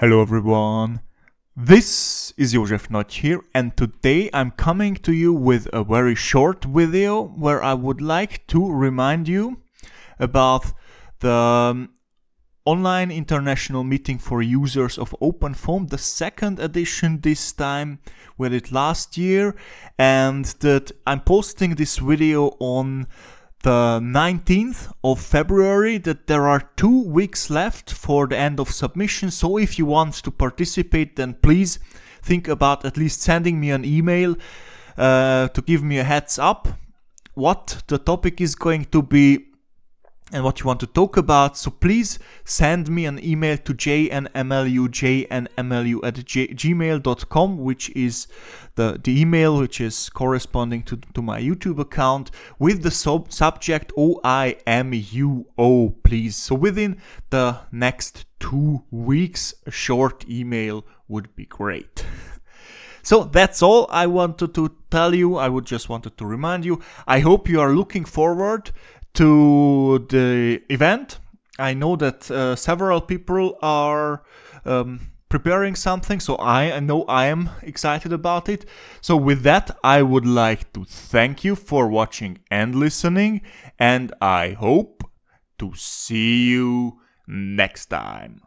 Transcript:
Hello everyone, this is Josef Not here and today I'm coming to you with a very short video where I would like to remind you about the um, online international meeting for users of OpenFOAM, the second edition this time, we had it last year and that I'm posting this video on the 19th of February that there are two weeks left for the end of submission. So if you want to participate, then please think about at least sending me an email uh, to give me a heads up what the topic is going to be and what you want to talk about. So please send me an email to jnmlu, jnmlu at g- gmail.com, which is the, the email which is corresponding to, to my YouTube account with the sub- subject OIMUO, please. So within the next two weeks, a short email would be great. So that's all I wanted to tell you. I would just wanted to remind you. I hope you are looking forward to the event. I know that uh, several people are um, preparing something, so I, I know I am excited about it. So, with that, I would like to thank you for watching and listening, and I hope to see you next time.